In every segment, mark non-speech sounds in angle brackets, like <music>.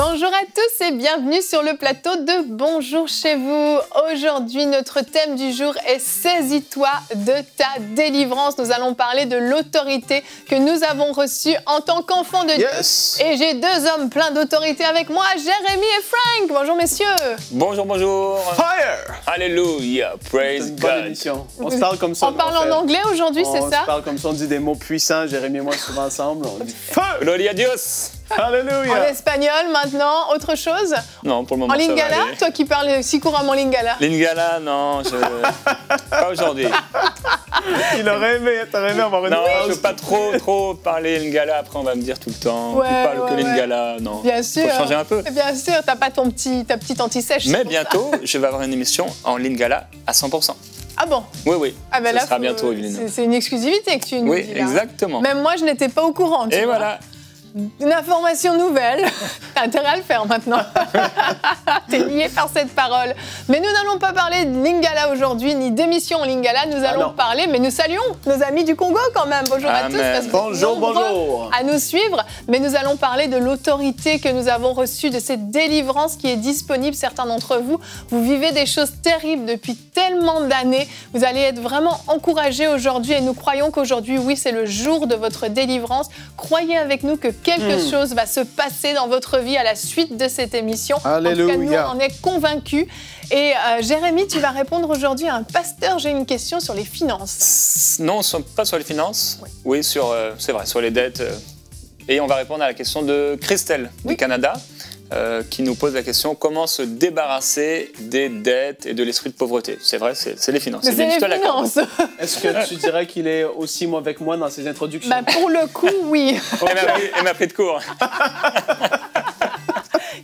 Bonjour à tous et bienvenue sur le plateau de Bonjour chez vous. Aujourd'hui, notre thème du jour est Saisis-toi de ta délivrance. Nous allons parler de l'autorité que nous avons reçue en tant qu'enfants de Dieu. Et j'ai deux hommes pleins d'autorité avec moi, Jérémy et Frank. Bonjour messieurs. Bonjour, bonjour. Fire. Alléluia. Praise God. Émission. On parle comme ça. en, anglais aujourd'hui, c'est ça? On parle comme ça, on dit des mots puissants, Jérémy et moi souvent ensemble. On dit Fire. Alléluia. En espagnol maintenant, autre chose Non, pour le moment. En lingala, toi qui parles si couramment lingala. Lingala, non, je... <laughs> pas aujourd'hui. Il aurait aimé, t'aurais aimé avoir une Non, je veux pas trop, trop parler lingala. Après, on va me dire tout le temps. tu parles que lingala, non. Bien sûr. Faut changer un peu. Bien sûr, t'as pas ton petit, ta petite anti-sèche. Mais bientôt, je vais avoir une émission en lingala à 100%. Ah bon Oui, oui. Ah ben ce ça sera bientôt, C'est une exclusivité que tu nous oui, Oui, exactement. Même moi, je n'étais pas au courant. Tu Et voilà une information nouvelle. <laughs> T'as intérêt à le faire maintenant. <laughs> T'es lié par cette parole. Mais nous n'allons pas parler de Lingala aujourd'hui, ni d'émission en Lingala. Nous ah allons parler, mais nous saluons nos amis du Congo quand même. Bonjour à ah, tous. bonjour, bonjour. À nous suivre. Mais nous allons parler de l'autorité que nous avons reçue, de cette délivrance qui est disponible. Certains d'entre vous, vous vivez des choses terribles depuis tellement d'années. Vous allez être vraiment encouragés aujourd'hui et nous croyons qu'aujourd'hui, oui, c'est le jour de votre délivrance. Croyez avec nous que quelque hmm. chose va se passer dans votre vie à la suite de cette émission. Alléluia. En tout cas, nous, on en est convaincus. Et euh, Jérémy, tu vas répondre aujourd'hui à un pasteur. J'ai une question sur les finances. Non, pas sur les finances. Oui, sur, euh, c'est vrai, sur les dettes. Euh. Et on va répondre à la question de Christelle du Canada. Euh, qui nous pose la question comment se débarrasser des dettes et de l'esprit de pauvreté. C'est vrai, c'est les finances. C'est les finances. Eh <laughs> Est-ce que tu dirais qu'il est aussi avec avec moi dans ses introductions bah, Pour le coup, oui. Elle m'a pris, pris de court. <laughs>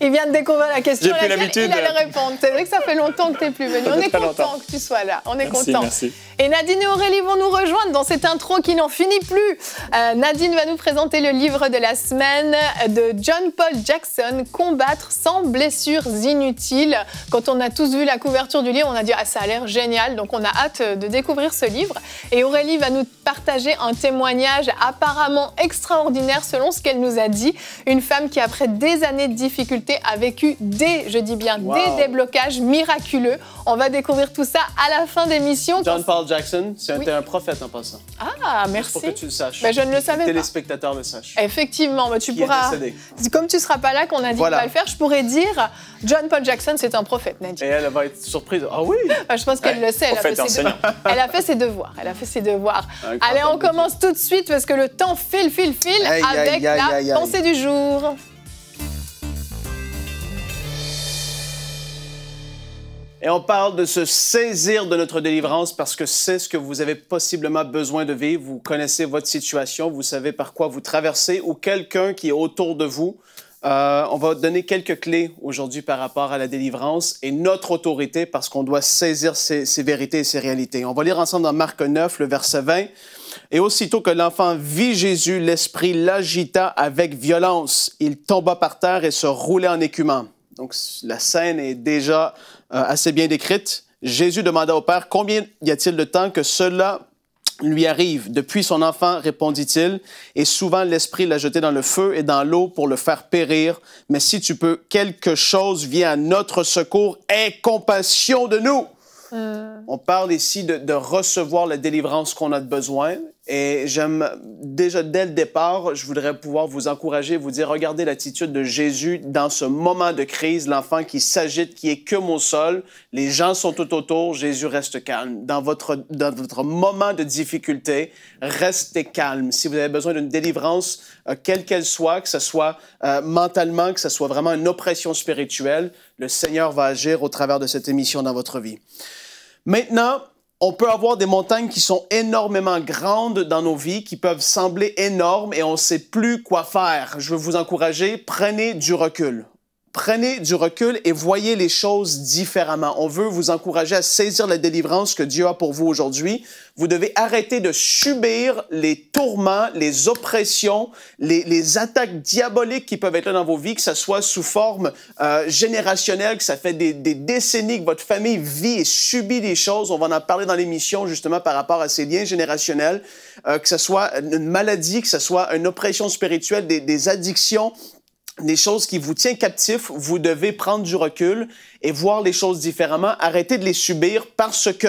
Il vient de découvrir la question. J'ai plus Il allait répondre. C'est vrai que ça fait longtemps que tu n'es plus venu. On est content que tu sois là. On est content. Merci. Et Nadine et Aurélie vont nous rejoindre dans cette intro qui n'en finit plus. Euh, Nadine va nous présenter le livre de la semaine de John Paul Jackson, Combattre sans blessures inutiles. Quand on a tous vu la couverture du livre, on a dit ah ça a l'air génial. Donc on a hâte de découvrir ce livre. Et Aurélie va nous partager un témoignage apparemment extraordinaire selon ce qu'elle nous a dit. Une femme qui après des années de difficultés a vécu des, je dis bien, des déblocages miraculeux. On va découvrir tout ça à la fin d'émission. John Paul Jackson, c'était un prophète en passant. Ah, merci. Pour que tu le saches. Ben, je ne le savais pas. Téléspectateurs le sachent. Effectivement, ben, tu pourras. Comme tu ne seras pas là, qu'on a dit voilà. pas le faire, je pourrais dire John Paul Jackson, c'est un prophète, Et elle va être surprise. Ah oui <laughs> ben, Je pense qu'elle eh, le sait. Elle a, fait ses devoirs. elle a fait ses devoirs. Allez, on commence tout de suite parce que le temps file, file, file avec la pensée du jour. Et on parle de se saisir de notre délivrance parce que c'est ce que vous avez possiblement besoin de vivre. Vous connaissez votre situation, vous savez par quoi vous traversez ou quelqu'un qui est autour de vous. Euh, on va donner quelques clés aujourd'hui par rapport à la délivrance et notre autorité parce qu'on doit saisir ces, vérités et ces réalités. On va lire ensemble dans Marc 9, le verset 20. Et aussitôt que l'enfant vit Jésus, l'esprit l'agita avec violence. Il tomba par terre et se roulait en écumant. Donc la scène est déjà euh, assez bien décrite, Jésus demanda au Père, combien y a-t-il de temps que cela lui arrive Depuis son enfant, répondit-il, et souvent l'Esprit l'a jeté dans le feu et dans l'eau pour le faire périr. Mais si tu peux, quelque chose vient à notre secours, et compassion de nous. Euh. On parle ici de, de recevoir la délivrance qu'on a de besoin et j'aime déjà dès le départ, je voudrais pouvoir vous encourager, vous dire, regardez l'attitude de Jésus dans ce moment de crise, l'enfant qui s'agite, qui est que mon sol, les gens sont tout autour, Jésus reste calme. Dans votre, dans votre moment de difficulté, restez calme. Si vous avez besoin d'une délivrance, euh, quelle qu'elle soit, que ce soit euh, mentalement, que ce soit vraiment une oppression spirituelle, le Seigneur va agir au travers de cette émission dans votre vie. Maintenant, on peut avoir des montagnes qui sont énormément grandes dans nos vies, qui peuvent sembler énormes et on ne sait plus quoi faire. Je veux vous encourager, prenez du recul prenez du recul et voyez les choses différemment. On veut vous encourager à saisir la délivrance que Dieu a pour vous aujourd'hui. Vous devez arrêter de subir les tourments, les oppressions, les, attaques diaboliques qui peuvent être dans vos vies, que ce soit sous forme euh, générationnelle, que ça fait des, décennies que votre famille vit et subit des choses. On va en parler dans l'émission justement par rapport à ces liens générationnels, euh, que ce soit une maladie, que ce soit une oppression spirituelle, des addictions, des choses qui vous tiennent captifs, vous devez prendre du recul et voir les choses différemment, arrêter de les subir parce que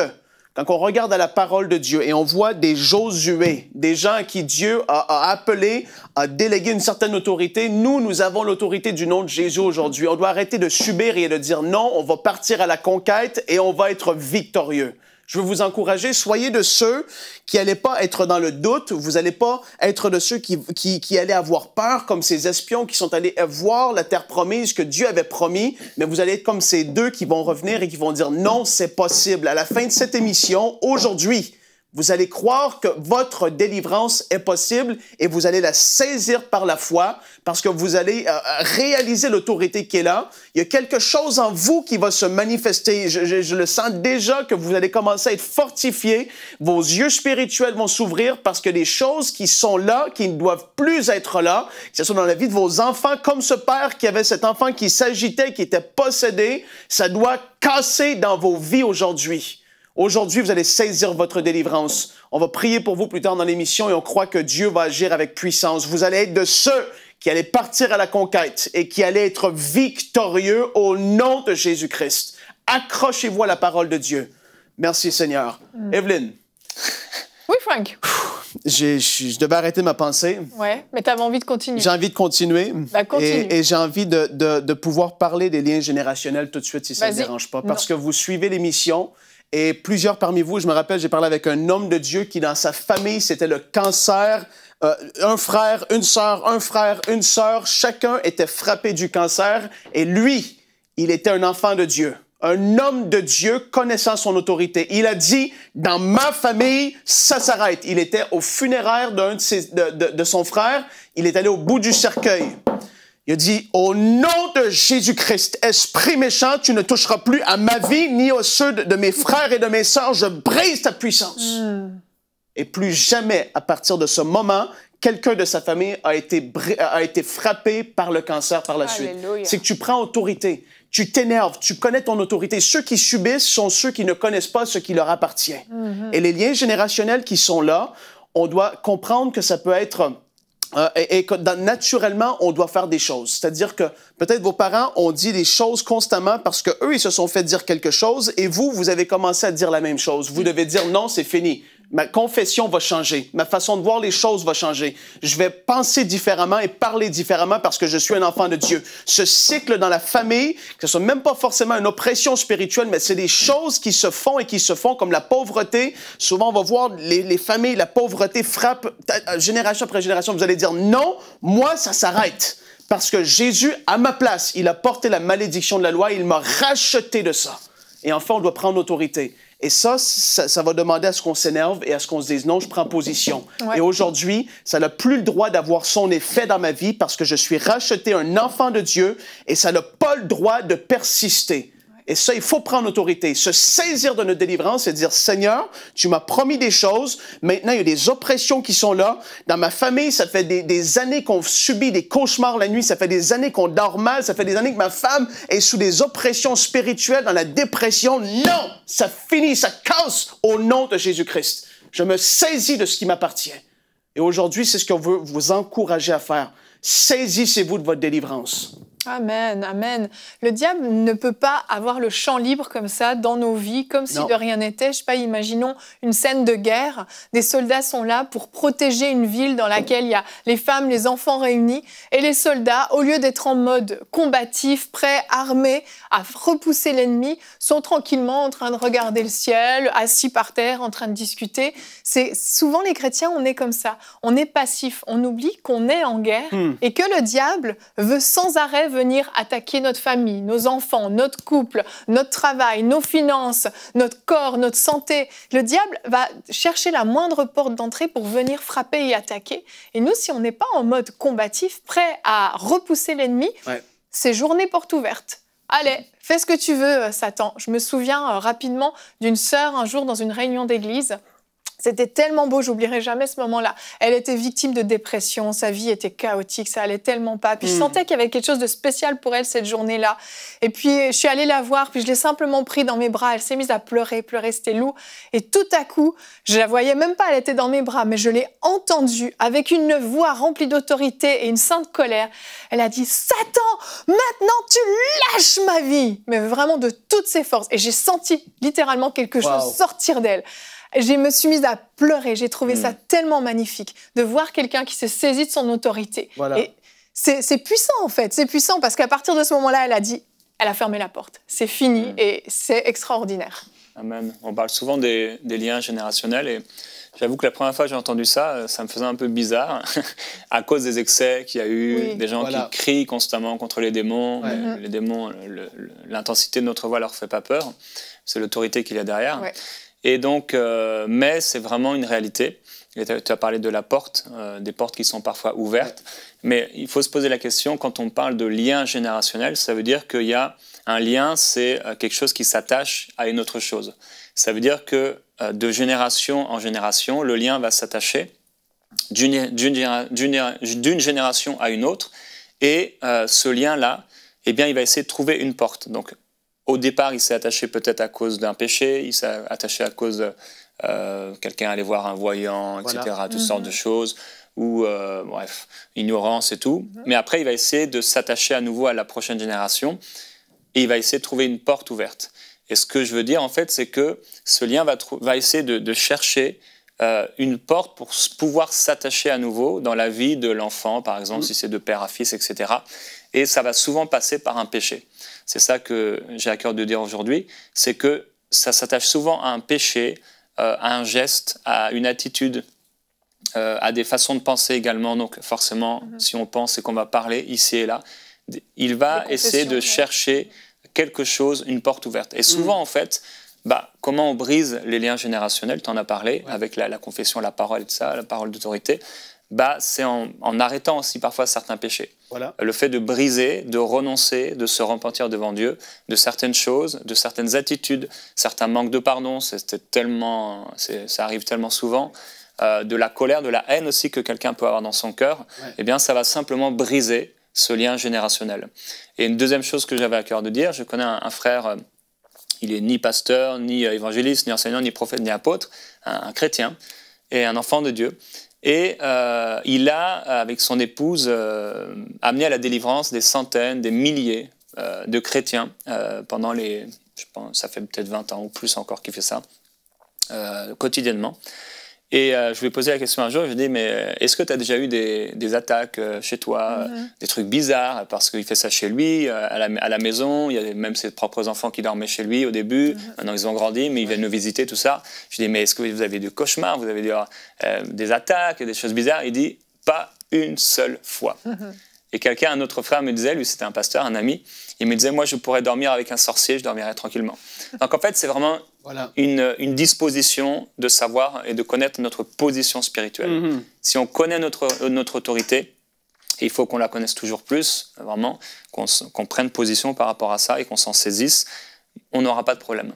quand on regarde à la parole de Dieu et on voit des Josué, des gens à qui Dieu a appelé, a délégué une certaine autorité, nous, nous avons l'autorité du nom de Jésus aujourd'hui. On doit arrêter de subir et de dire non, on va partir à la conquête et on va être victorieux. Je veux vous encourager, soyez de ceux qui n'allaient pas être dans le doute, vous n'allez pas être de ceux qui, qui, qui, allaient avoir peur, comme ces espions qui sont allés voir la terre promise que Dieu avait promis, mais vous allez être comme ces deux qui vont revenir et qui vont dire non, c'est possible. À la fin de cette émission, aujourd'hui, vous allez croire que votre délivrance est possible et vous allez la saisir par la foi parce que vous allez euh, euh, réaliser l'autorité qui est là. Il y a quelque chose en vous qui va se manifester. Je, je le sens déjà que vous allez commencer à être fortifié. Vos yeux spirituels vont s'ouvrir parce que les choses qui sont là, qui ne doivent plus être là, que ce soit dans la vie de vos enfants, comme ce père qui avait cet enfant qui s'agitait, qui était possédé, ça doit casser dans vos vies aujourd'hui. Aujourd'hui, vous allez saisir votre délivrance. On va prier pour vous plus tard dans l'émission et on croit que Dieu va agir avec puissance. Vous allez être de ceux qui allaient partir à la conquête et qui allaient être victorieux au nom de Jésus-Christ. Accrochez-vous à la parole de Dieu. Merci Seigneur. Evelyn. Mm. Evelyne. Oui, Frank. je devais arrêter ma pensée. Oui, mais tu avais envie de continuer. J'ai envie de continuer. Bah, continue. Et, j'ai envie de, pouvoir parler des liens générationnels tout de suite, si ça ne dérange pas. Parce que vous suivez l'émission, et plusieurs parmi vous, je me rappelle, j'ai parlé avec un homme de Dieu qui, dans sa famille, c'était le cancer. Euh, un frère, une sœur, un frère, une sœur, chacun était frappé du cancer. Et lui, il était un enfant de Dieu, un homme de Dieu connaissant son autorité. Il a dit, dans ma famille, ça s'arrête. Il était au funéraire de, de son frère. Il est allé au bout du cercueil. Il dit, au nom de Jésus-Christ, esprit méchant, tu ne toucheras plus à ma vie ni au ceux de mes frères et de mes sœurs. Je brise ta puissance. Hmm. Et plus jamais, à partir de ce moment, quelqu'un de sa famille a été, a été frappé par le cancer par la suite. C'est que tu prends autorité, tu t'énerves, tu connais ton autorité. Ceux qui subissent sont ceux qui ne connaissent pas ce qui leur appartient. Hmm. Et les liens générationnels qui sont là, on doit comprendre que ça peut être euh, et, que naturellement, on doit faire des choses. C'est-à-dire que peut-être vos parents ont dit des choses constamment parce que eux, ils se sont fait dire quelque chose et vous, vous avez commencé à dire la même chose. Vous devez dire non, c'est fini ma confession va changer, ma façon de voir les choses va changer. Je vais penser différemment et parler différemment parce que je suis un enfant de Dieu. Ce cycle dans la famille, que ce soit même pas forcément une oppression spirituelle, mais c'est des choses qui se font et qui se font comme la pauvreté. Souvent, on va voir les, familles, la pauvreté frappe euh, génération après génération. Vous allez dire non, moi, ça s'arrête. Parce que Jésus, à ma place, il a porté la malédiction de la loi, il m'a racheté de ça. Et enfin, on doit prendre autorité. Et ça, ça, va demander à ce qu'on s'énerve et à ce qu'on se dise non, je prends position. Et aujourd'hui, ça n'a plus le droit d'avoir son effet dans ma vie parce que je suis racheté un enfant de Dieu et ça n'a pas le droit de persister. Et ça, il faut prendre autorité, se saisir de notre délivrance et dire, Seigneur, tu m'as promis des choses, maintenant il y a des oppressions qui sont là. Dans ma famille, ça fait des, des années qu'on subit des cauchemars la nuit, ça fait des années qu'on dort mal, ça fait des années que ma femme est sous des oppressions spirituelles, dans la dépression. Non, ça finit, ça casse au nom de Jésus-Christ. Je me saisis de ce qui m'appartient. Et aujourd'hui, c'est ce qu'on veut vous encourager à faire. Saisissez-vous de votre délivrance. Amen, amen. Le diable ne peut pas avoir le champ libre comme ça dans nos vies, comme si de rien n'était. Je sais pas, imaginons une scène de guerre. Des soldats sont là pour protéger une ville dans laquelle il y a les femmes, les enfants réunis. Et les soldats, au lieu d'être en mode combatif, prêts, armés à repousser l'ennemi, sont tranquillement en train de regarder le ciel, assis par terre, en train de discuter. C'est souvent les chrétiens, on est comme ça. On est passif. On oublie qu'on est en guerre hmm. et que le diable veut sans arrêt venir attaquer notre famille, nos enfants, notre couple, notre travail, nos finances, notre corps, notre santé. Le diable va chercher la moindre porte d'entrée pour venir frapper et attaquer. Et nous, si on n'est pas en mode combatif, prêt à repousser l'ennemi, ouais. c'est journée porte ouverte. Allez, fais ce que tu veux, Satan. Je me souviens euh, rapidement d'une sœur un jour dans une réunion d'église. C'était tellement beau, j'oublierai jamais ce moment-là. Elle était victime de dépression, sa vie était chaotique, ça allait tellement pas. Puis je mm. sentais qu'il y avait quelque chose de spécial pour elle cette journée-là. Et puis je suis allée la voir, puis je l'ai simplement pris dans mes bras. Elle s'est mise à pleurer, pleurer, c'était lourd. Et tout à coup, je la voyais même pas, elle était dans mes bras, mais je l'ai entendue avec une voix remplie d'autorité et une sainte colère. Elle a dit Satan, maintenant tu lâches ma vie Mais vraiment de toutes ses forces. Et j'ai senti littéralement quelque chose sortir d'elle je me suis mise à pleurer. J'ai trouvé hmm. ça tellement magnifique de voir quelqu'un qui s'est saisi de son autorité. Et c'est puissant en fait, c'est puissant parce qu'à partir de ce moment-là, elle a dit, elle a fermé la porte. C'est fini hmm. et c'est extraordinaire. Amen. On parle souvent des, liens générationnels et j'avoue que la première fois que j'ai entendu ça, ça me faisait un peu bizarre <laughs> à cause des excès qu'il y a eu, des gens qui crient constamment contre les démons. Mm-hmm. Les, démons, l'intensité de notre voix leur fait pas peur. C'est l'autorité qu'il y a derrière. Et donc, euh, mais c'est vraiment une réalité. tu as parlé de la porte, euh, des portes qui sont parfois ouvertes. Mais il faut se poser la question, quand on parle de lien générationnel, ça veut dire qu'il y a un lien, c'est euh, quelque chose qui s'attache à une autre chose. Ça veut dire que de génération en génération, le lien va s'attacher d'une génération à une autre. Et ce lien-là, eh bien, il va essayer de trouver une porte. Donc, au départ, il s'est attaché peut-être à cause d'un péché, il s'est attaché à cause de euh, quelqu'un allait voir un voyant, etc., toutes mhm. sortes de choses, ou euh, bref, ignorance et tout. Mhm. Mais après, il va essayer de s'attacher à nouveau à la prochaine génération et il va essayer de trouver une porte ouverte. Et ce que je veux dire, en fait, c'est que ce lien va, va essayer de, chercher euh, une porte pour pouvoir s'attacher à nouveau dans la vie de l'enfant, par exemple, mhm. si c'est de père à fils, etc et ça va souvent passer par un péché. C'est ça que j'ai à cœur de dire aujourd'hui, c'est que ça s'attache souvent à un péché, euh, à un geste, à une attitude, euh, à des façons de penser également. Donc forcément, mhm. si on pense et qu'on va parler ici et là, il va essayer de chercher quelque chose, une porte ouverte. Et souvent, mhm. en fait, bah, comment on brise les liens générationnels, tu en as parlé, avec la, confession, la parole, ça, la parole d'autorité bah, c'est en, arrêtant aussi parfois certains péchés. Le fait de briser, de renoncer, de se repentir devant Dieu de certaines choses, de certaines attitudes, certains manques de pardon, tellement, ça arrive tellement souvent. Euh, de la colère, de la haine aussi que quelqu'un peut avoir dans son cœur, eh bien, ça va simplement briser ce lien générationnel. Et une deuxième chose que j'avais à cœur de dire, je connais un, frère, euh, il est ni pasteur, ni euh, évangéliste, ni enseignant, ni prophète, ni apôtre, un chrétien et un enfant de Dieu. Et euh, il a, avec son épouse, euh, amené à la délivrance des centaines, des milliers euh, de chrétiens pendant les. Je pense, ça fait peut-être 20 ans ou plus encore qu'il fait ça, quotidiennement. Et euh, je lui ai posé la question un jour, je lui ai dit, mais euh, est-ce que tu as déjà eu des, attaques euh, chez toi, des trucs bizarres, parce qu'il fait ça chez lui, à, la, maison, il y a même ses propres enfants qui dormaient chez lui au début, maintenant ils ont grandi, mais ils viennent nous visiter, tout ça. Je lui ai dit, mais est-ce que vous avez du cauchemar, vous avez des, des attaques, des choses bizarres Il dit, pas une seule fois. <laughs> Et quelqu'un, un autre frère, me disait, lui c'était un pasteur, un ami, il me disait, moi je pourrais dormir avec un sorcier, je dormirais tranquillement. Donc en fait, c'est vraiment une, disposition de savoir et de connaître notre position spirituelle. Mhm. Si on connaît notre, notre autorité, il faut qu'on la connaisse toujours plus, vraiment, qu'on prenne position par rapport à ça et qu'on s'en saisisse, on n'aura pas de problème.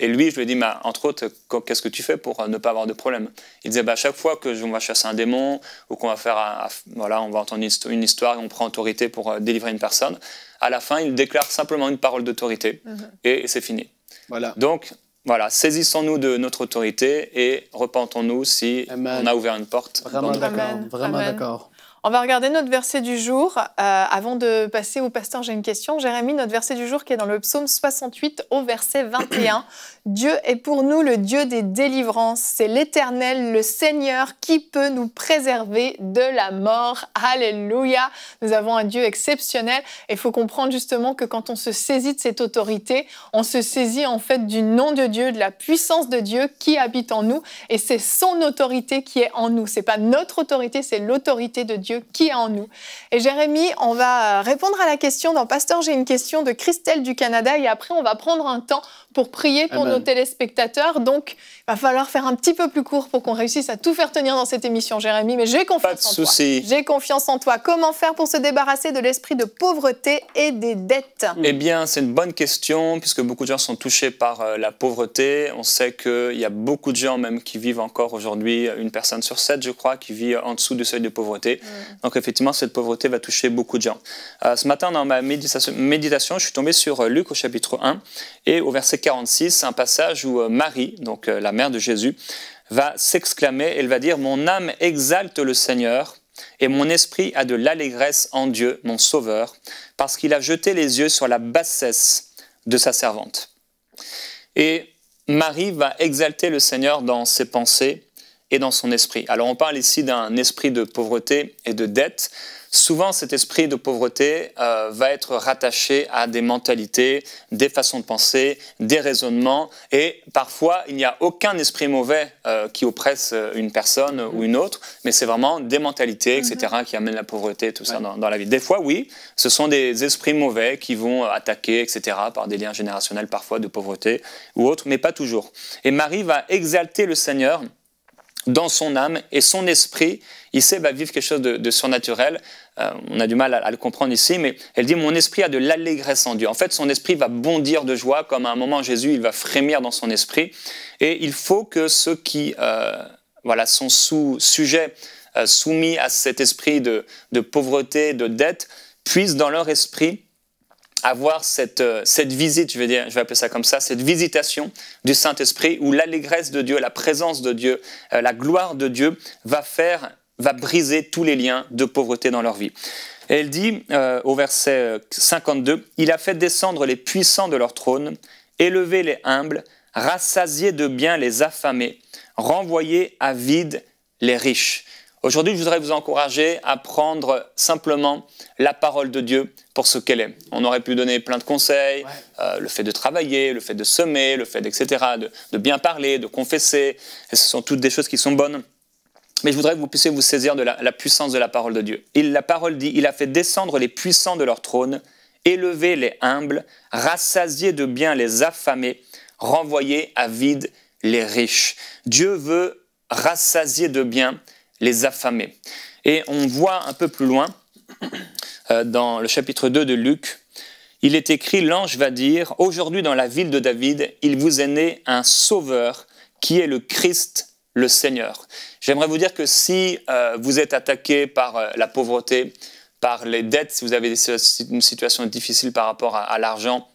Et lui, je lui ai dit, bah, entre autres, qu'est-ce que tu fais pour euh, ne pas avoir de problème Il disait, bah, à chaque fois qu'on va chasser un démon ou qu'on va faire, voilà, on va entendre une histoire et on prend autorité pour euh, délivrer une personne, à la fin, il déclare simplement une parole d'autorité mhm. et, c'est fini. Voilà. Donc, voilà, saisissons-nous de notre autorité et repentons-nous si on a ouvert une porte. Vraiment d'accord, vraiment d'accord. On va regarder notre verset du jour. Euh, avant de passer au pasteur, j'ai une question. Jérémy, notre verset du jour qui est dans le psaume 68 au verset 21. Dieu est pour nous le Dieu des délivrances, c'est l'Éternel, le Seigneur qui peut nous préserver de la mort. Alléluia. Nous avons un Dieu exceptionnel il faut comprendre justement que quand on se saisit de cette autorité, on se saisit en fait du nom de Dieu, de la puissance de Dieu qui habite en nous et c'est son autorité qui est en nous. C'est pas notre autorité, c'est l'autorité de Dieu qui est en nous. Et Jérémy, on va répondre à la question dans Pasteur, j'ai une question de Christelle du Canada et après on va prendre un temps pour prier pour nos téléspectateurs. Donc, il va falloir faire un petit peu plus court pour qu'on réussisse à tout faire tenir dans cette émission, Jérémy. Mais j'ai confiance Pas de en toi. J'ai confiance en toi. Comment faire pour se débarrasser de l'esprit de pauvreté et des dettes mm. Eh bien, c'est une bonne question puisque beaucoup de gens sont touchés par euh, la pauvreté. On sait qu'il y a beaucoup de gens même qui vivent encore aujourd'hui, euh, une personne sur sept, je crois, qui vit en dessous du seuil de pauvreté. Mm. Donc, effectivement, cette pauvreté va toucher beaucoup de gens. Euh, ce matin, dans ma méditation, je suis tombé sur Luc au chapitre 1 et au verset 46, un passage où euh, Marie, donc euh, la mère de Jésus, va s'exclamer, elle va dire, Mon âme exalte le Seigneur, et mon esprit a de l'allégresse en Dieu, mon Sauveur, parce qu'il a jeté les yeux sur la bassesse de sa servante. Et Marie va exalter le Seigneur dans ses pensées et dans son esprit. Alors on parle ici d'un esprit de pauvreté et de dette. Souvent, cet esprit de pauvreté euh, va être rattaché à des mentalités, des façons de penser, des raisonnements, et parfois, il n'y a aucun esprit mauvais euh, qui oppresse euh, une personne ou une autre, mais c'est vraiment des mentalités, etc., mhm. qui amènent la pauvreté, tout ça, dans, dans, la vie. Des fois, oui, ce sont des esprits mauvais qui vont attaquer, etc., par des liens générationnels parfois de pauvreté ou autre, mais pas toujours. Et Marie va exalter le Seigneur dans son âme et son esprit, il sait bah, vivre quelque chose de, surnaturel. Euh, on a du mal à, le comprendre ici, mais elle dit Mon esprit a de l'allégresse en Dieu. En fait, son esprit va bondir de joie, comme à un moment Jésus, il va frémir dans son esprit. Et il faut que ceux qui euh, voilà, sont sous, sujets, euh, soumis à cet esprit de, de pauvreté, de dette, puissent dans leur esprit avoir euh, cette, visite, je vais, dire, je vais appeler ça comme ça, cette visitation du Saint-Esprit où l'allégresse de Dieu, la présence de Dieu, euh, la gloire de Dieu va faire, va briser tous les liens de pauvreté dans leur vie. elle dit euh, au verset 52, Il a fait descendre les puissants de leur trône, élever les humbles, rassasier de bien les affamés, renvoyer à vide les riches. Aujourd'hui, je voudrais vous encourager à prendre simplement la parole de Dieu pour ce qu'elle est. On aurait pu donner plein de conseils, euh, le fait de travailler, le fait de semer, le fait, etc., de, bien parler, de confesser. ce sont toutes des choses qui sont bonnes. Mais je voudrais que vous puissiez vous saisir de la, puissance de la parole de Dieu. la parole dit, il a fait descendre les puissants de leur trône, élever les humbles, rassasier de bien les affamés, renvoyer à vide les riches. Dieu veut rassasier de bien les affamés. Et on voit un peu plus loin, euh, dans le chapitre 2 de Luc, il est écrit, l'ange va dire, aujourd'hui dans la ville de David, il vous est né un sauveur qui est le Christ le Seigneur. J'aimerais vous dire que si euh, vous êtes attaqué par euh, la pauvreté, par les dettes, si vous avez une situation difficile par rapport à, l'argent,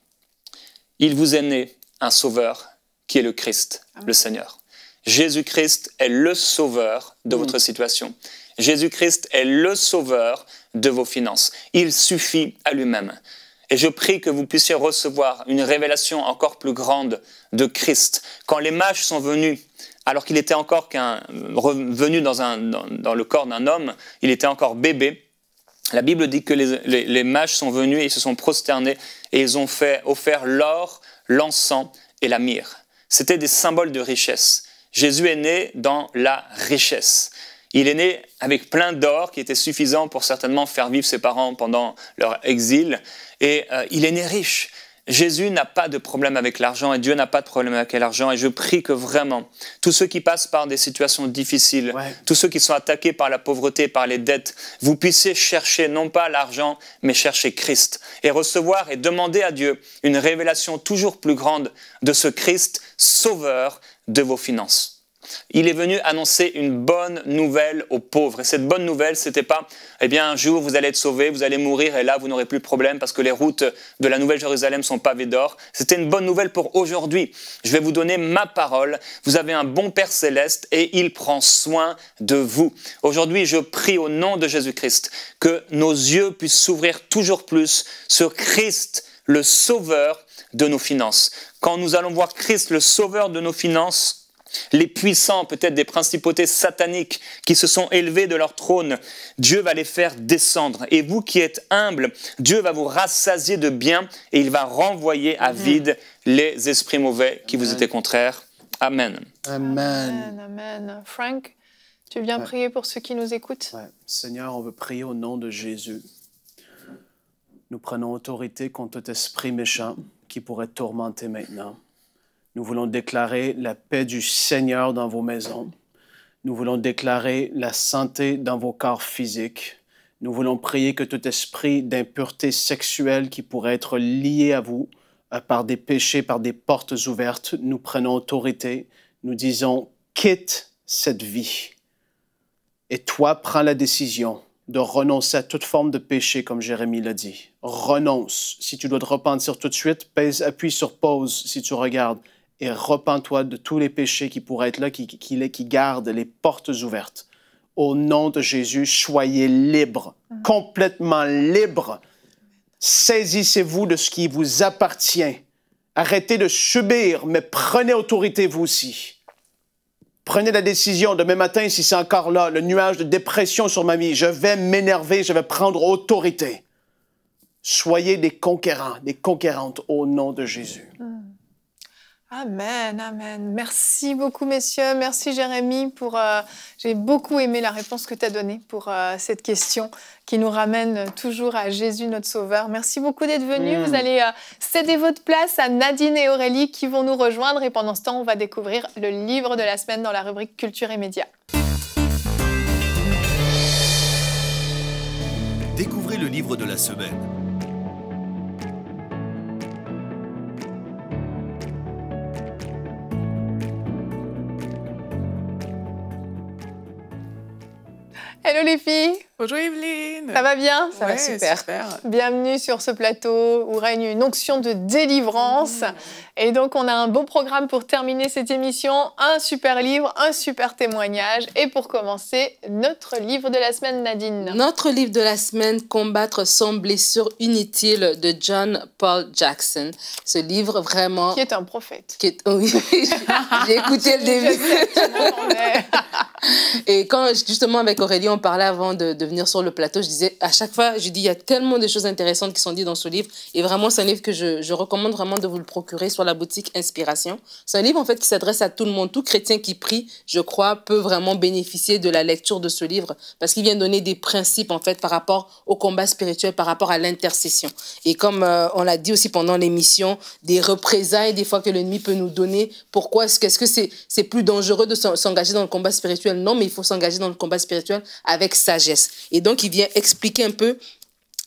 il vous est né un sauveur qui est le Christ, le Seigneur. Jésus-Christ est le sauveur de mm. votre situation. Jésus-Christ est le sauveur de vos finances. Il suffit à lui-même. Et je prie que vous puissiez recevoir une révélation encore plus grande de Christ. Quand les mages sont venus, alors qu'il était encore qu'un revenu dans, un, dans, le corps d'un homme, il était encore bébé, la Bible dit que les, les, mages sont venus et ils se sont prosternés et ils ont fait offert l'or, l'encens et la myrrhe. C'était des symboles de richesse. Jésus est né dans la richesse. Il est né avec plein d'or qui était suffisant pour certainement faire vivre ses parents pendant leur exil. Et euh, il est né riche. Jésus n'a pas de problème avec l'argent et Dieu n'a pas de problème avec l'argent. Et je prie que vraiment, tous ceux qui passent par des situations difficiles, tous ceux qui sont attaqués par la pauvreté, par les dettes, vous puissiez chercher non pas l'argent, mais chercher Christ. Et recevoir et demander à Dieu une révélation toujours plus grande de ce Christ sauveur de vos finances il est venu annoncer une bonne nouvelle aux pauvres. Et cette bonne nouvelle, c'était pas, eh bien, un jour vous allez être sauvés, vous allez mourir et là vous n'aurez plus de problème parce que les routes de la Nouvelle Jérusalem sont pavées d'or. C'était une bonne nouvelle pour aujourd'hui. Je vais vous donner ma parole. Vous avez un bon Père céleste et il prend soin de vous. Aujourd'hui, je prie au nom de Jésus-Christ que nos yeux puissent s'ouvrir toujours plus sur Christ, le Sauveur de nos finances. Quand nous allons voir Christ, le Sauveur de nos finances, les puissants peut-être des principautés sataniques qui se sont élevés de leur trône, Dieu va les faire descendre. Et vous qui êtes humbles, Dieu va vous rassasier de bien et il va renvoyer à vide les esprits mauvais qui vous étaient contraires. Amen. Amen. Amen. Frank, tu viens prier pour ceux qui nous écoutent Seigneur, on veut prier au nom de Jésus. Nous prenons autorité contre tout esprit méchant qui pourrait tourmenter maintenant. Nous voulons déclarer la paix du Seigneur dans vos maisons. Nous voulons déclarer la santé dans vos corps physiques. Nous voulons prier que tout esprit d'impureté sexuelle qui pourrait être lié à vous euh, par des péchés, par des portes ouvertes, nous prenons autorité. Nous disons, quitte cette vie. Et toi, prends la décision de renoncer à toute forme de péché, comme Jérémie l'a dit. Renonce. Si tu dois te repentir tout de suite, appuie sur pause si tu regardes et repens-toi de tous les péchés qui pourraient être là, qui, qui, qui gardent les portes ouvertes. Au nom de Jésus, soyez libres, complètement libres. Saisissez-vous de ce qui vous appartient. Arrêtez de subir, mais prenez autorité vous aussi. Prenez la décision demain matin, si c'est encore là, le nuage de dépression sur ma vie. Je vais m'énerver, je vais prendre autorité. Soyez des conquérants, des conquérantes au nom de Jésus. Amen, amen. Merci beaucoup, messieurs. Merci, Jérémy, pour. Euh, j'ai beaucoup aimé la réponse que tu as donnée pour euh, cette question qui nous ramène toujours à Jésus, notre Sauveur. Merci beaucoup d'être venu. Mm. Vous allez euh, céder votre place à Nadine et Aurélie qui vont nous rejoindre. Et pendant ce temps, on va découvrir le livre de la semaine dans la rubrique Culture et Médias. Découvrez le livre de la semaine Hello les filles Bonjour Evelyne Ça va bien Ça va super. Bienvenue sur ce plateau où règne une onction de délivrance. Mmh. Et donc on a un beau programme pour terminer cette émission, un super livre, un super témoignage. Et pour commencer, notre livre de la semaine Nadine. Notre livre de la semaine, Combattre sans blessure inutile de John Paul Jackson. Ce livre vraiment... Qui est un prophète. Qui est... Oui, <laughs> j'ai écouté le début. <laughs> <laughs> Et quand justement avec Aurélie, on parlait avant de, venir sur le plateau, je disais à chaque fois, je dis, il y a tellement de choses intéressantes qui sont dites dans ce livre. Et vraiment, c'est un livre que je, recommande vraiment de vous le procurer sur la boutique Inspiration. C'est un livre en fait qui s'adresse à tout le monde. Tout chrétien qui prie, je crois, peut vraiment bénéficier de la lecture de ce livre parce qu'il vient donner des principes en fait par rapport au combat spirituel, par rapport à l'intercession. Et comme euh, on l'a dit aussi pendant l'émission, des représailles des fois que l'ennemi peut nous donner. Pourquoi est-ce que c'est C'est plus dangereux de s'engager dans le combat spirituel non, mais il faut s'engager dans le combat spirituel avec sagesse. Et donc, il vient expliquer un peu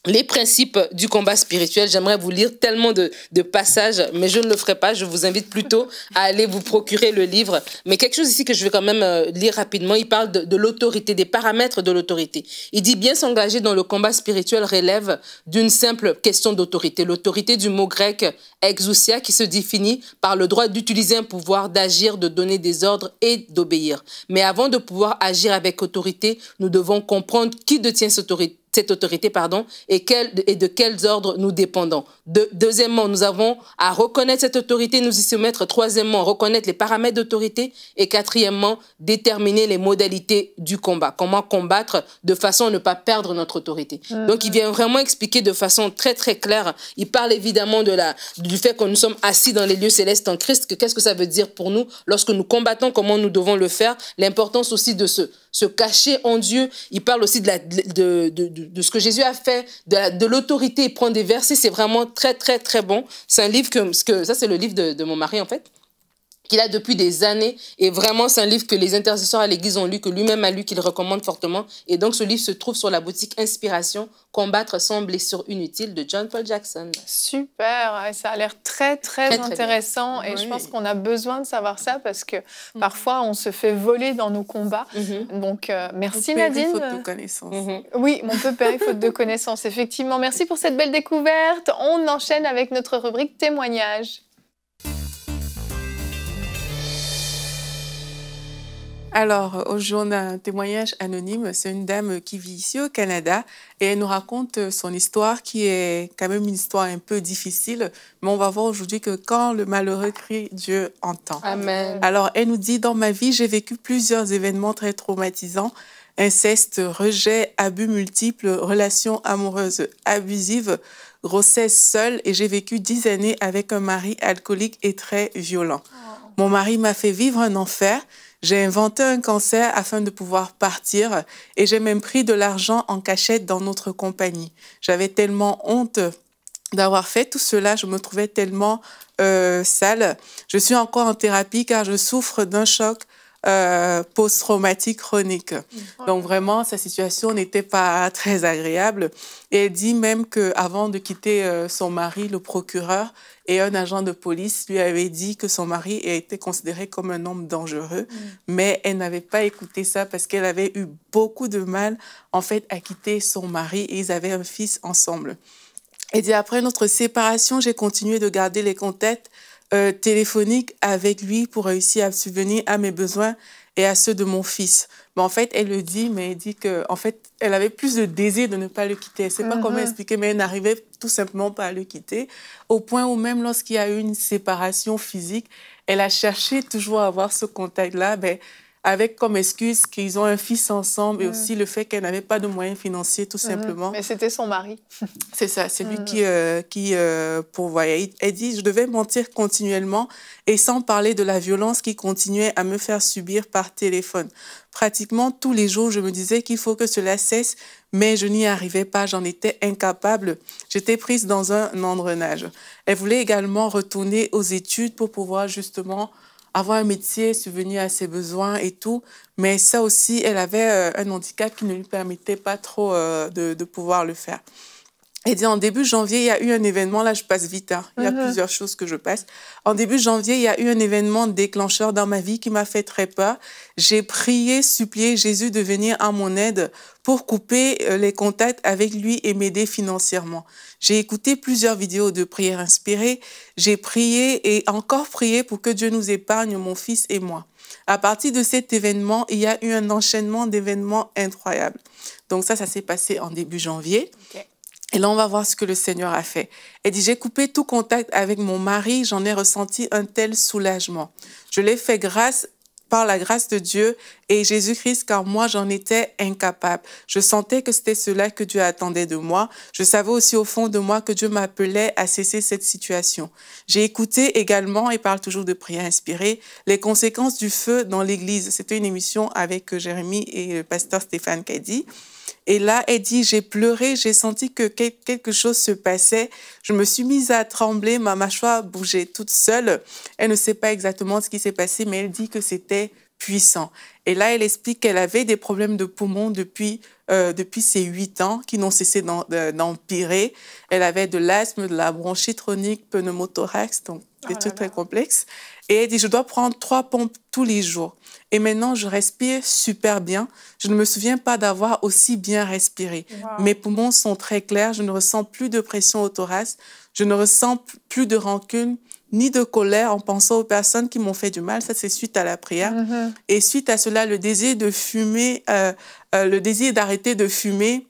les principes du combat spirituel. J'aimerais vous lire tellement de, passages, mais je ne le ferai pas. Je vous invite plutôt à aller vous procurer le livre. Mais quelque chose ici que je vais quand même euh, lire rapidement, il parle de, de l'autorité, des paramètres de l'autorité. Il dit bien s'engager dans le combat spirituel relève d'une simple question d'autorité. L'autorité du mot grec exousia qui se définit par le droit d'utiliser un pouvoir, d'agir, de donner des ordres et d'obéir. Mais avant de pouvoir agir avec autorité, nous devons comprendre qui détient cette autorité cette autorité pardon, et, et de quels ordres nous dépendons. deuxièmement, nous avons à reconnaître cette autorité, nous y soumettre. Troisièmement, reconnaître les paramètres d'autorité. Et quatrièmement, déterminer les modalités du combat. Comment combattre de façon à ne pas perdre notre autorité. Euh. Donc, il vient vraiment expliquer de façon très, très claire. Il parle évidemment de la, du fait que nous sommes assis dans les lieux célestes en Christ, qu'est-ce que ça veut dire pour nous lorsque nous combattons, comment nous devons le faire, l'importance aussi de se, se cacher en Dieu. Il parle aussi de, de, ce que Jésus a fait, de l'autorité, il prend des versets, c'est vraiment très très très bon. C'est un livre que, que ça c'est le livre de mon mari en fait qu'il a depuis des années. Et vraiment, c'est un livre que les intercesseurs à l'Église ont lu, que lui-même a lu, qu'il recommande fortement. Et donc, ce livre se trouve sur la boutique Inspiration, Combattre sans blessure inutile de John Paul Jackson. Super, ça a l'air très, très, intéressant. et je pense qu'on a besoin de savoir ça parce que mhm. parfois, on se fait voler dans nos combats. Mhm. Donc, euh, merci mon Nadine. faute de connaissance. Mhm. Oui, mon peu père faute de connaissance, effectivement. Merci pour cette belle découverte. On enchaîne avec notre rubrique témoignage. Alors, aujourd'hui, un témoignage anonyme, c'est une dame qui vit ici au Canada et elle nous raconte euh, son histoire qui est quand même une histoire un peu difficile, mais on va voir aujourd'hui que quand le malheureux crie, Dieu entend. Amen. Alors, elle nous dit, dans ma vie, j'ai vécu plusieurs événements très traumatisants inceste, rejet, abus multiples, relations amoureuses abusives, grossesse seule et j'ai vécu dix années avec un mari alcoolique et très violent. Mon mari m'a fait vivre un enfer. J'ai inventé un cancer afin de pouvoir partir et j'ai même pris de l'argent en cachette dans notre compagnie. J'avais tellement honte d'avoir fait tout cela, je me trouvais tellement euh, sale. Je suis encore en thérapie car je souffre d'un choc euh, post-traumatique chronique. Mm. Donc vraiment, sa situation n'était pas très agréable. Et elle dit même qu'avant de quitter euh, son mari, le procureur et un agent de police lui avaient dit que son mari était considéré comme un homme dangereux, mm. mais elle n'avait pas écouté ça parce qu'elle avait eu beaucoup de mal en fait à quitter son mari et ils avaient un fils ensemble. Elle dit après notre séparation, j'ai continué de garder les contacts euh, téléphonique avec lui pour réussir à subvenir à mes besoins et à ceux de mon fils. Mais en fait, elle le dit, mais elle dit que, en fait, elle avait plus de désir de ne pas le quitter. C'est pas mhm. comment expliquer, mais elle n'arrivait tout simplement pas à le quitter. Au point où même lorsqu'il y a eu une séparation physique, elle a cherché toujours à avoir ce contact-là. Ben, avec comme excuse qu'ils ont un fils ensemble et mm. aussi le fait qu'elle n'avait pas de moyens financiers, tout mm-hmm. simplement. Mais c'était son mari. <laughs> c'est ça, c'est lui mm. qui, euh, qui euh, pourvoyait. Elle dit, je devais mentir continuellement et sans parler de la violence qui continuait à me faire subir par téléphone. Pratiquement tous les jours, je me disais qu'il faut que cela cesse, mais je n'y arrivais pas, j'en étais incapable. J'étais prise dans un engrenage. Elle voulait également retourner aux études pour pouvoir justement avoir un métier, subvenir à ses besoins et tout. Mais ça aussi, elle avait euh, un handicap qui ne lui permettait pas trop euh, de, de pouvoir le faire. Et eh en début janvier, il y a eu un événement, là je passe vite, hein. il y a uh-huh. plusieurs choses que je passe. En début janvier, il y a eu un événement déclencheur dans ma vie qui m'a fait très peur. J'ai prié, supplié Jésus de venir à mon aide pour couper euh, les contacts avec lui et m'aider financièrement. J'ai écouté plusieurs vidéos de prières inspirées, j'ai prié et encore prié pour que Dieu nous épargne, mon fils et moi. À partir de cet événement, il y a eu un enchaînement d'événements incroyables. Donc ça, ça s'est passé en début janvier. OK. Et là, on va voir ce que le Seigneur a fait. Elle dit, j'ai coupé tout contact avec mon mari, j'en ai ressenti un tel soulagement. Je l'ai fait grâce par la grâce de Dieu et Jésus-Christ, car moi j'en étais incapable. Je sentais que c'était cela que Dieu attendait de moi. Je savais aussi au fond de moi que Dieu m'appelait à cesser cette situation. J'ai écouté également, et parle toujours de prière inspirée, les conséquences du feu dans l'Église. C'était une émission avec euh, Jérémy et le pasteur Stéphane Caddy. Et là, elle dit, j'ai pleuré, j'ai senti que quelque chose se passait. Je me suis mise à trembler, ma mâchoire bougeait toute seule. Elle ne sait pas exactement ce qui s'est passé, mais elle dit que c'était puissant. Et là, elle explique qu'elle avait des problèmes de poumons depuis, euh, depuis ses huit ans qui n'ont cessé d'empirer. Elle avait de l'asthme, de la bronchite chronique, pneumothorax, donc oh des trucs très complexes. Et elle dit, je dois prendre trois pompes tous les jours. Et maintenant, je respire super bien. Je ne me souviens pas d'avoir aussi bien respiré. Mes poumons sont très clairs. Je ne ressens plus de pression au thorax. Je ne ressens plus de rancune ni de colère en pensant aux personnes qui m'ont fait du mal. Ça, c'est suite à la prière. Mhm. Et suite à cela, le désir de fumer, euh, euh, le désir d'arrêter de fumer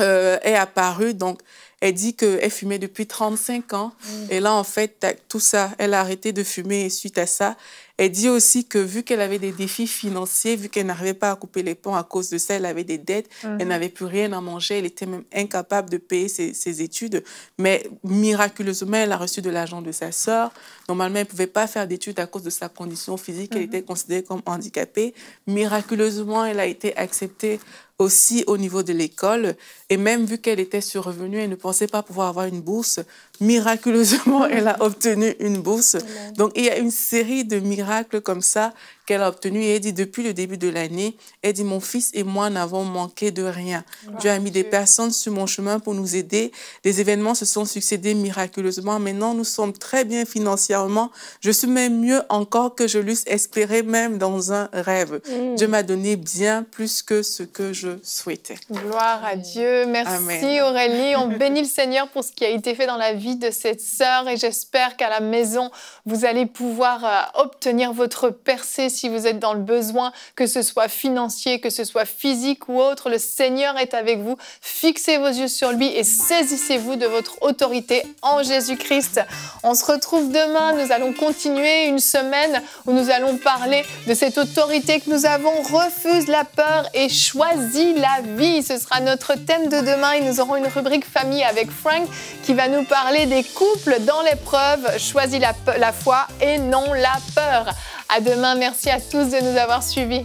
euh, est apparu. Donc, elle dit qu'elle fumait depuis 35 ans. Mhm. Et là, en fait, tout ça, elle a arrêté de fumer. Et suite à ça, elle dit aussi que vu qu'elle avait des défis financiers, vu qu'elle n'arrivait pas à couper les ponts à cause de ça, elle avait des dettes, elle mhm. n'avait plus rien à manger, elle était même incapable de payer ses, études. Mais miraculeusement, elle a reçu de l'argent de sa sœur. Normalement, elle ne pouvait pas faire d'études à cause de sa condition physique, elle mhm. était considérée comme handicapée. Miraculeusement, elle a été acceptée aussi au niveau de l'école. Et même vu qu'elle était survenue, elle ne pensait pas pouvoir avoir une bourse. Miraculeusement, elle a obtenu une bourse. Donc, il y a une série de miracles comme ça qu'elle a obtenus. Et elle dit, depuis le début de l'année, elle dit, mon fils et moi n'avons manqué de rien. Dieu a mis des personnes sur mon chemin pour nous aider. Des événements se sont succédés miraculeusement. Maintenant, nous sommes très bien financièrement. Je suis même mieux encore que je l'eusse espéré même dans un rêve. Mm. Dieu m'a donné bien plus que ce que je souhaitais. Gloire à Dieu. Merci Aurélie. On bénit le Seigneur pour ce qui a été fait dans la vie de cette sœur et j'espère qu'à la maison, vous allez pouvoir euh, obtenir votre percée si vous êtes dans le besoin, que ce soit financier, que ce soit physique ou autre. Le Seigneur est avec vous. Fixez vos yeux sur lui et saisissez-vous de votre autorité en Jésus-Christ. On se retrouve demain. Nous allons continuer une semaine où nous allons parler de cette autorité que nous avons. Refuse la peur et choisis la vie. Ce sera notre thème de demain nous aurons une rubrique famille avec Frank qui va nous parler des couples dans l'épreuve. Choisis la, la foi et non la peur. À demain, merci à tous de nous avoir suivis.